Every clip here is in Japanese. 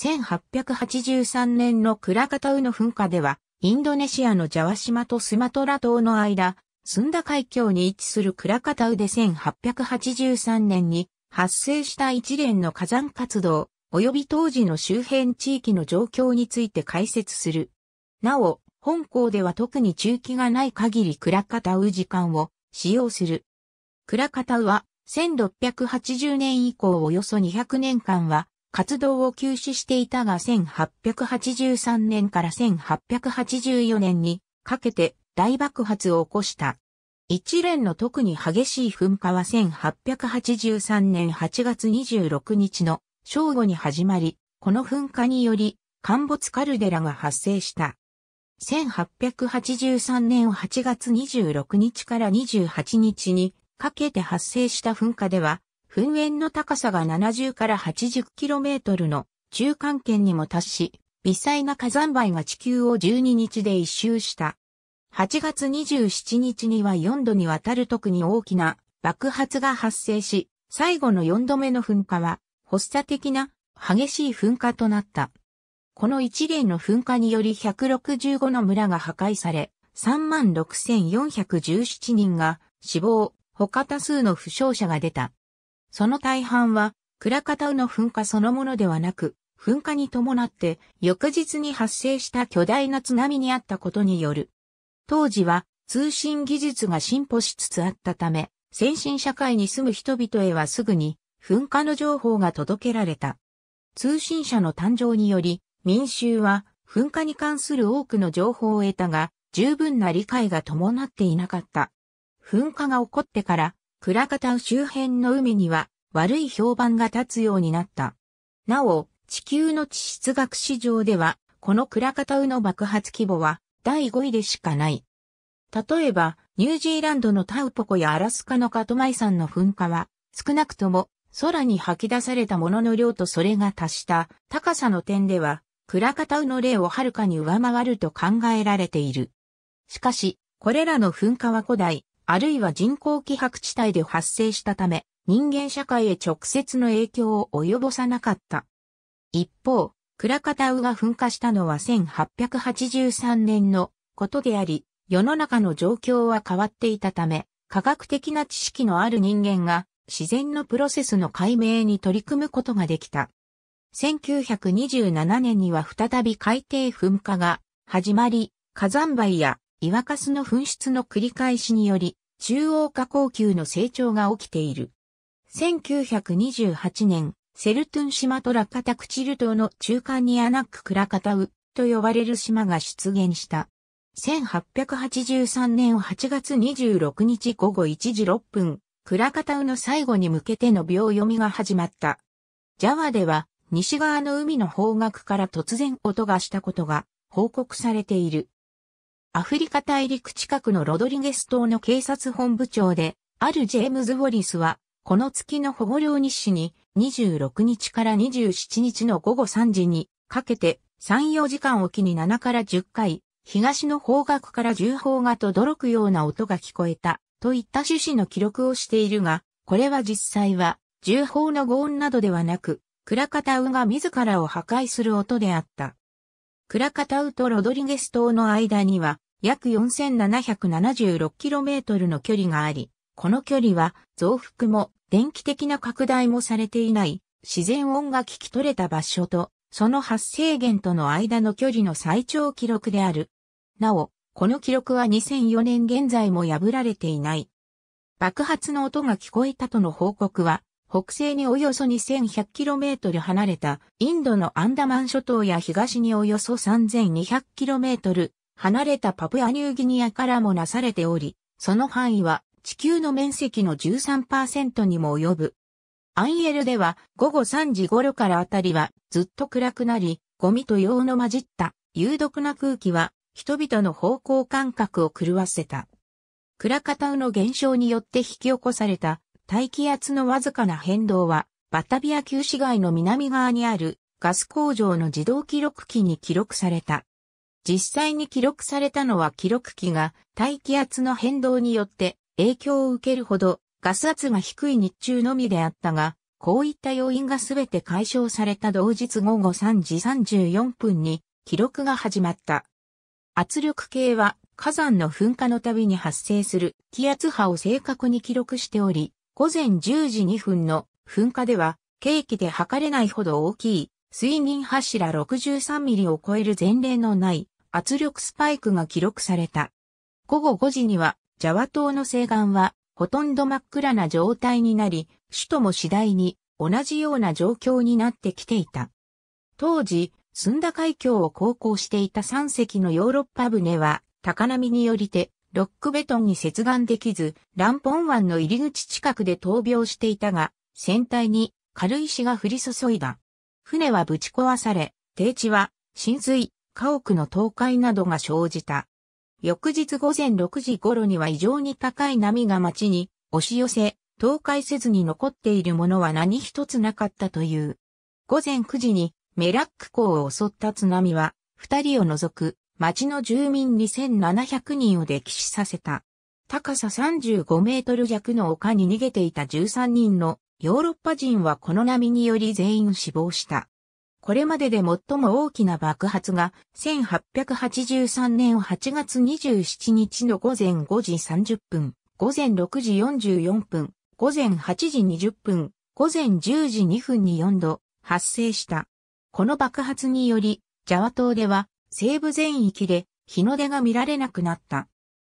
1883年のクラカタウの噴火では、インドネシアのジャワ島とスマトラ島の間、スンダ海峡に位置するクラカタウで1883年に発生した一連の火山活動、及び当時の周辺地域の状況について解説する。なお、本校では特に中期がない限りクラカタウ時間を使用する。クラカタウは1680年以降およそ200年間は活動を休止していたが1883年から1884年にかけて大爆発を起こした。一連の特に激しい噴火は1883年8月26日の正午に始まり、この噴火により陥没カルデラが発生した。1883年8月26日から28日にかけて発生した噴火では、噴煙の高さが70から 80km の中間圏にも達し、微細な火山灰が地球を12日で一周した。8月27日には4度にわたる特に大きな爆発が発生し、最後の4度目の噴火は、発作的な激しい噴火となった。この一連の噴火により165の村が破壊され、36,417人が死亡、他多数の負傷者が出た。その大半は、クラカタウの噴火そのものではなく、噴火に伴って翌日に発生した巨大な津波にあったことによる。当時は通信技術が進歩しつつあったため、先進社会に住む人々へはすぐに噴火の情報が届けられた。通信社の誕生により、民衆は噴火に関する多くの情報を得たが、十分な理解が伴っていなかった。噴火が起こってからクラカタウ周辺の海には悪い評判が立つようになった。なお、地球の地質学史上では、このクラカタウの爆発規模は第5位でしかない。例えば、ニュージーランドのタウポコやアラスカのカトマイ山の噴火は、少なくとも空に吐き出されたものの量とそれが達した高さの点では、クラカタウの例をはるかに上回ると考えられている。しかし、これらの噴火は古代、あるいは人工気迫地帯で発生したため、人間社会へ直接の影響を及ぼさなかった。一方、クラカタウが噴火したのは1883年のことであり、世の中の状況は変わっていたため、科学的な知識のある人間が自然のプロセスの解明に取り組むことができた。1927年には再び海底噴火が始まり、火山灰や岩カスの噴出の繰り返しにより、中央加工級の成長が起きている。1928年、セルトゥン島とラカタクチル島の中間にアナック・クラカタウと呼ばれる島が出現した。1883年8月26日午後1時6分、クラカタウの最後に向けての秒読みが始まった。ジャワでは西側の海の方角から突然音がしたことが報告されている。アフリカ大陸近くのロドリゲス島の警察本部長で、あるジェームズ・ウォリスは、この月の保護領日誌に、26日から27日の午後3時にかけて、3、4時間おきに7から10回、東の方角から銃砲がとどろくような音が聞こえた、といった趣旨の記録をしているが、これは実際は、銃砲の轟音などではなく、倉方ウが自らを破壊する音であった。クラカタウとロドリゲス島の間には約 4776km の距離があり、この距離は増幅も電気的な拡大もされていない自然音が聞き取れた場所とその発生源との間の距離の最長記録である。なお、この記録は2004年現在も破られていない。爆発の音が聞こえたとの報告は北西におよそ 2100km 離れたインドのアンダマン諸島や東におよそ 3200km 離れたパプアニューギニアからもなされており、その範囲は地球の面積の13%にも及ぶ。アンエルでは午後3時頃からあたりはずっと暗くなり、ゴミと用の混じった有毒な空気は人々の方向感覚を狂わせた。クラカタウの現象によって引き起こされた大気圧のわずかな変動は、バタビア旧市街の南側にあるガス工場の自動記録機に記録された。実際に記録されたのは記録機が大気圧の変動によって影響を受けるほどガス圧が低い日中のみであったが、こういった要因がすべて解消された同日午後3時34分に記録が始まった。圧力計は火山の噴火のたびに発生する気圧波を正確に記録しており、午前10時2分の噴火では、景気で測れないほど大きい、水銀柱63ミリを超える前例のない圧力スパイクが記録された。午後5時には、ジャワ島の西岸は、ほとんど真っ暗な状態になり、首都も次第に同じような状況になってきていた。当時、スンダ海峡を航行していた3隻のヨーロッパ船は、高波によりて、ロックベトンに接岸できず、ランポン湾の入り口近くで闘病していたが、船体に軽石が降り注いだ。船はぶち壊され、低地は浸水、家屋の倒壊などが生じた。翌日午前6時頃には異常に高い波が町に押し寄せ、倒壊せずに残っているものは何一つなかったという。午前9時にメラック港を襲った津波は、二人を除く町の住民2700人を溺死させた。高さ35メートル弱の丘に逃げていた13人のヨーロッパ人はこの波により全員死亡した。これまでで最も大きな爆発が1883年8月27日の午前5時30分、午前6時44分、午前8時20分、午前10時2分に4度発生した。この爆発により、ジャワ島では西部全域で日の出が見られなくなった。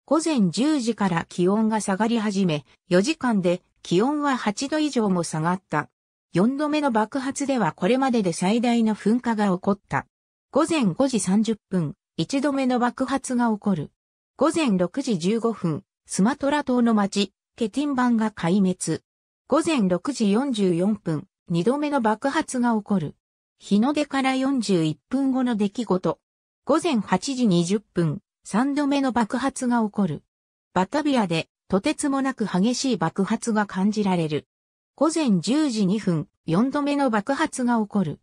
午前10時から気温が下がり始め、4時間で気温は8度以上も下がった。4度目の爆発ではこれまでで最大の噴火が起こった。午前5時30分、1度目の爆発が起こる。午前6時15分、スマトラ島の町、ケティンバンが壊滅。午前6時44分、2度目の爆発が起こる。日の出から41分後の出来事。午前8時20分、3度目の爆発が起こる。バタビアで、とてつもなく激しい爆発が感じられる。午前10時2分、4度目の爆発が起こる。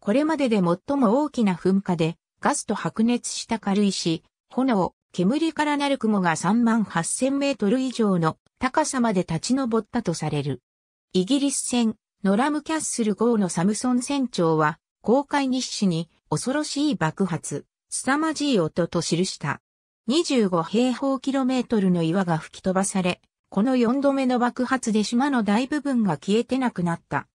これまでで最も大きな噴火で、ガスと白熱した軽石、炎、煙からなる雲が3万8000メートル以上の高さまで立ち上ったとされる。イギリス船、ノラムキャッスル号のサムソン船長は、公開日誌に恐ろしい爆発。凄まじい音と記した。25平方キロメートルの岩が吹き飛ばされ、この4度目の爆発で島の大部分が消えてなくなった。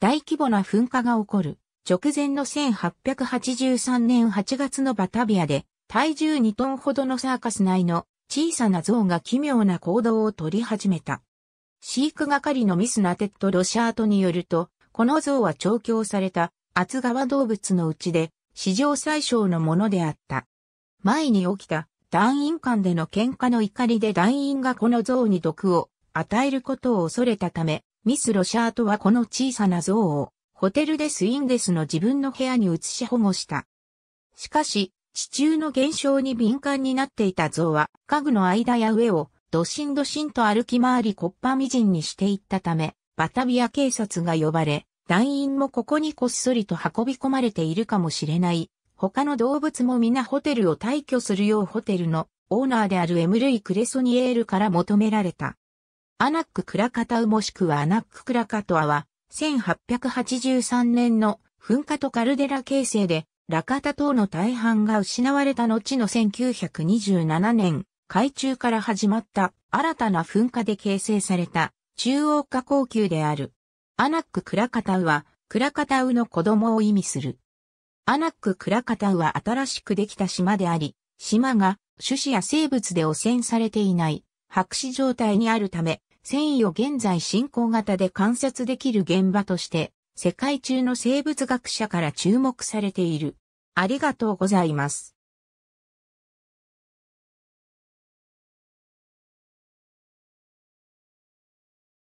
大規模な噴火が起こる。直前の1883年8月のバタビアで、体重2トンほどのサーカス内の小さな像が奇妙な行動を取り始めた。飼育係のミスナテッド・ロシャートによると、この像は調教された厚川動物のうちで史上最小のものであった。前に起きた団員間での喧嘩の怒りで団員がこの像に毒を与えることを恐れたため、ミス・ロシャートはこの小さな像をホテルでスインデスの自分の部屋に移し保護した。しかし、地中の現象に敏感になっていた像は家具の間や上をドシンドシンと歩き回りコッパみじんにしていったため、バタビア警察が呼ばれ、団員もここにこっそりと運び込まれているかもしれない。他の動物も皆ホテルを退去するようホテルのオーナーであるエムルイ・クレソニエールから求められた。アナック・クラカタウもしくはアナック・クラカトアは、1883年の噴火とカルデラ形成で、ラカタ島の大半が失われた後の1927年、海中から始まった新たな噴火で形成された中央下工級である。アナック・クラカタウは、クラカタウの子供を意味する。アナック・クラカタウは新しくできた島であり、島が種子や生物で汚染されていない、白紙状態にあるため、繊維を現在進行型で観察できる現場として、世界中の生物学者から注目されている。ありがとうございます。